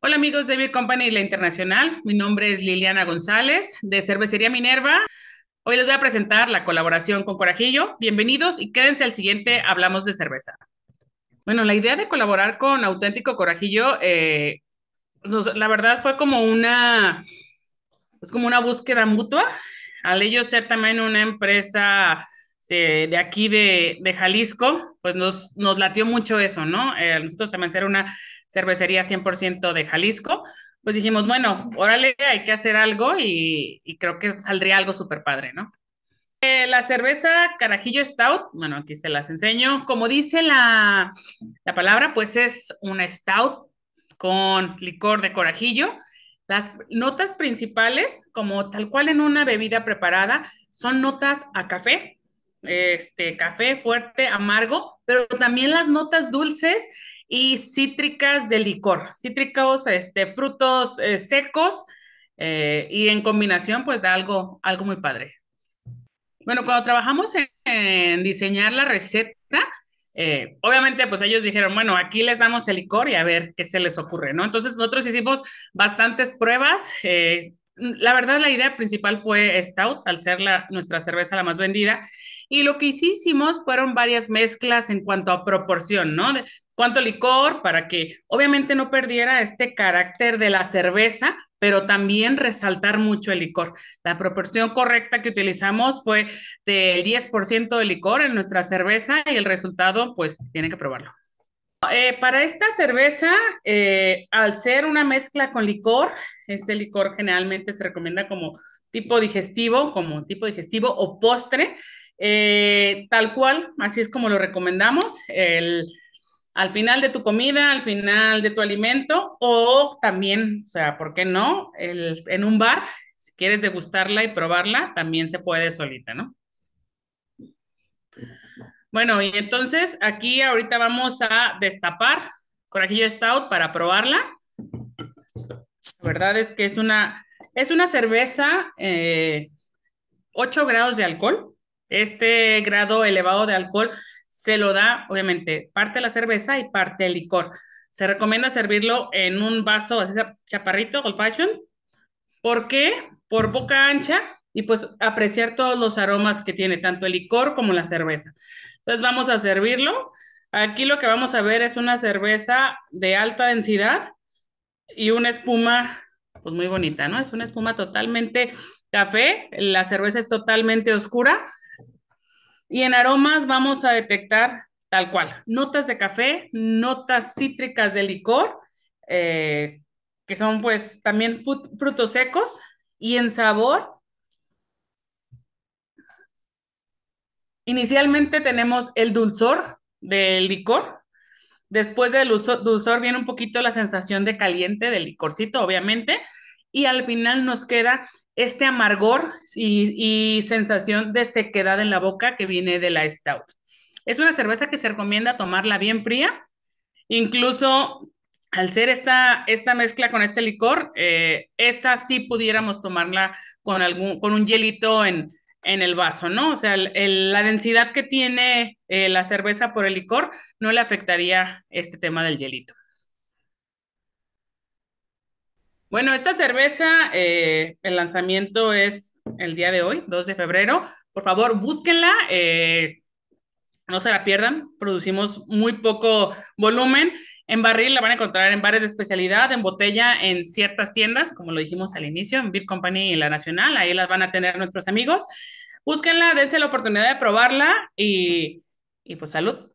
Hola amigos de Beer Company y la Internacional, mi nombre es Liliana González de Cervecería Minerva. Hoy les voy a presentar la colaboración con Corajillo. Bienvenidos y quédense al siguiente Hablamos de Cerveza. Bueno, la idea de colaborar con Auténtico Corajillo, eh, pues, la verdad fue como una, es pues, como una búsqueda mutua al ellos ser también una empresa de aquí de, Jalisco, pues nos, nos, latió mucho eso, ¿no? Eh, nosotros también ser una cervecería 100% de Jalisco, pues dijimos, bueno, órale, hay que hacer algo y, creo que saldría algo súper padre, ¿no? Eh, la cerveza Carajillo Stout, bueno, aquí se las enseño. Como dice la, la palabra, pues es una Stout con licor de corajillo las notas principales, como tal cual en una bebida preparada, son notas a café, este café fuerte, amargo, pero también las notas dulces y cítricas de licor, cítricos, este, frutos eh, secos eh, y en combinación pues da algo, algo muy padre. Bueno, cuando trabajamos en diseñar la receta, eh, obviamente, pues ellos dijeron, bueno, aquí les damos el licor y a ver qué se les ocurre, ¿no? Entonces nosotros hicimos bastantes pruebas. Eh, la verdad, la idea principal fue Stout, al ser la, nuestra cerveza la más vendida. Y lo que hicimos fueron varias mezclas en cuanto a proporción, ¿no? cuánto licor para que obviamente no perdiera este carácter de la cerveza, pero también resaltar mucho el licor. La proporción correcta que utilizamos fue del 10% de licor en nuestra cerveza y el resultado, pues, tienen que probarlo. Eh, para esta cerveza, eh, al ser una mezcla con licor, este licor generalmente se recomienda como tipo digestivo, como tipo digestivo o postre, eh, tal cual, así es como lo recomendamos, al final de tu comida, al final de tu alimento o también, o sea, ¿por qué no? en un bar, si quieres degustarla y probarla, también se puede solita, ¿no? Bueno, y entonces aquí ahorita vamos a destapar Corajillo Stout para probarla. La verdad es que es una, es una cerveza 8 eh, grados de alcohol. Este grado elevado de alcohol se lo da, obviamente, parte la cerveza y parte el licor. Se recomienda servirlo en un vaso así chaparrito, old fashion. ¿Por qué? Por boca ancha y pues apreciar todos los aromas que tiene, tanto el licor como la cerveza. Entonces vamos a servirlo. Aquí lo que vamos a ver es una cerveza de alta densidad y una espuma, pues muy bonita, ¿no? Es una espuma totalmente café, la cerveza es totalmente oscura y en aromas vamos a detectar tal cual, notas de café, notas cítricas de licor, eh, que son pues también frutos secos, y en sabor, inicialmente tenemos el dulzor del licor, después del dulzor viene un poquito la sensación de caliente del licorcito, obviamente, y al final nos queda este amargor y, sensación de sequedad en la boca que viene de la stout. Es una cerveza que se recomienda tomarla bien fría, incluso al ser esta, esta mezcla con este licor, eh, esta sí pudiéramos tomarla con, algún, con un hielito en, el vaso, ¿no? O sea, la densidad que tiene eh, la cerveza por el licor no le afectaría este tema del hielito. Bueno, esta cerveza, eh, el lanzamiento es el día de hoy, 2 de febrero. Por favor, búsquenla, eh, no se la pierdan. Producimos muy poco volumen. En barril la van a encontrar en bares de especialidad, en botella, en ciertas tiendas, como lo dijimos al inicio, en Beer Company y en La Nacional. Ahí las van a tener nuestros amigos. Búsquenla, dense la oportunidad de probarla y, y pues salud.